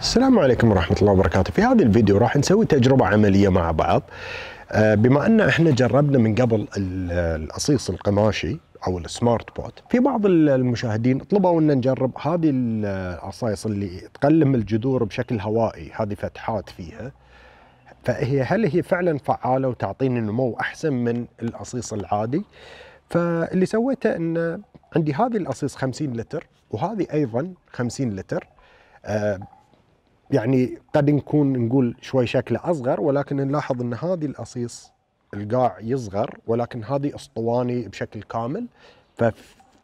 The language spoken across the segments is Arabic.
السلام عليكم ورحمة الله وبركاته في هذا الفيديو راح نسوي تجربة عملية مع بعض آه، بما أن احنا جربنا من قبل الأصيص القماشي أو السمارت بوت في بعض المشاهدين طلبوا أن نجرب هذه الأصيص اللي تقلم الجذور بشكل هوائي هذه فتحات فيها فهي هل هي فعلا فعالة وتعطيني نمو أحسن من الأصيص العادي فاللي سويته أن عندي هذه الأصيص 50 لتر وهذه أيضا 50 لتر آه، يعني قد نكون نقول شوي شكله اصغر ولكن نلاحظ ان هذه الاصيص القاع يصغر ولكن هذه اسطواني بشكل كامل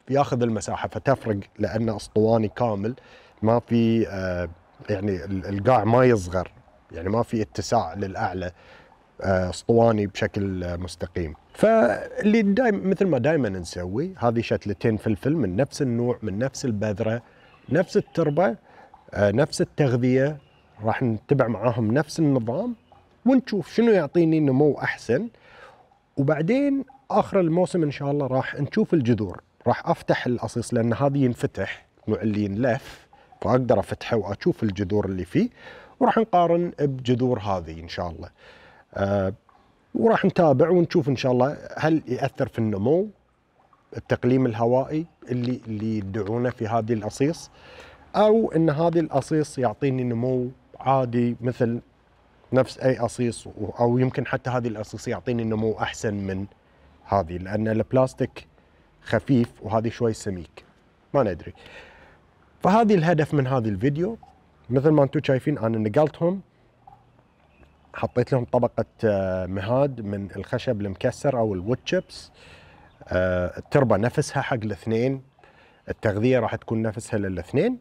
فياخذ المساحه فتفرق لانه اسطواني كامل ما في آه، يعني القاع ما يصغر يعني ما في اتساع للاعلى آه، اسطواني بشكل مستقيم فاللي دايم مثل ما دائما نسوي هذه شتلتين فلفل من نفس النوع من نفس البذره نفس التربه آه، نفس التغذيه راح نتبع معاهم نفس النظام ونشوف شنو يعطيني نمو احسن وبعدين اخر الموسم ان شاء الله راح نشوف الجذور راح افتح الاصيص لان هذا ينفتح نوع اللي ينلف فاقدر افتحه واشوف الجذور اللي فيه وراح نقارن بجذور هذه ان شاء الله أه وراح نتابع ونشوف ان شاء الله هل ياثر في النمو التقليم الهوائي اللي اللي يدعونه في هذه الاصيص او ان هذه الاصيص يعطيني نمو عادي مثل نفس اي اصيص او يمكن حتى هذه الاصيص يعطيني نمو احسن من هذه لان البلاستيك خفيف وهذه شوي سميك ما ندري فهذه الهدف من هذا الفيديو مثل ما انتم شايفين انا نقلتهم حطيت لهم طبقة آه، مهاد من الخشب المكسر او الوود تشيبس آه، التربة نفسها حق الاثنين التغذية راح تكون نفسها للاثنين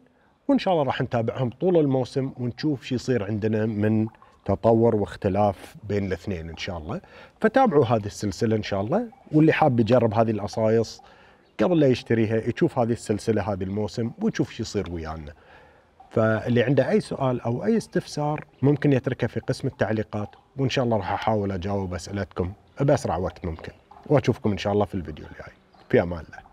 وان شاء الله راح نتابعهم طول الموسم ونشوف شو يصير عندنا من تطور واختلاف بين الاثنين ان شاء الله فتابعوا هذه السلسله ان شاء الله واللي حاب يجرب هذه الاصايص قبل لا يشتريها يشوف هذه السلسله هذا الموسم ويشوف شو يصير ويانا فاللي عنده اي سؤال او اي استفسار ممكن يتركه في قسم التعليقات وان شاء الله راح احاول اجاوب اسئلتكم باسرع وقت ممكن واشوفكم ان شاء الله في الفيديو الجاي في امان الله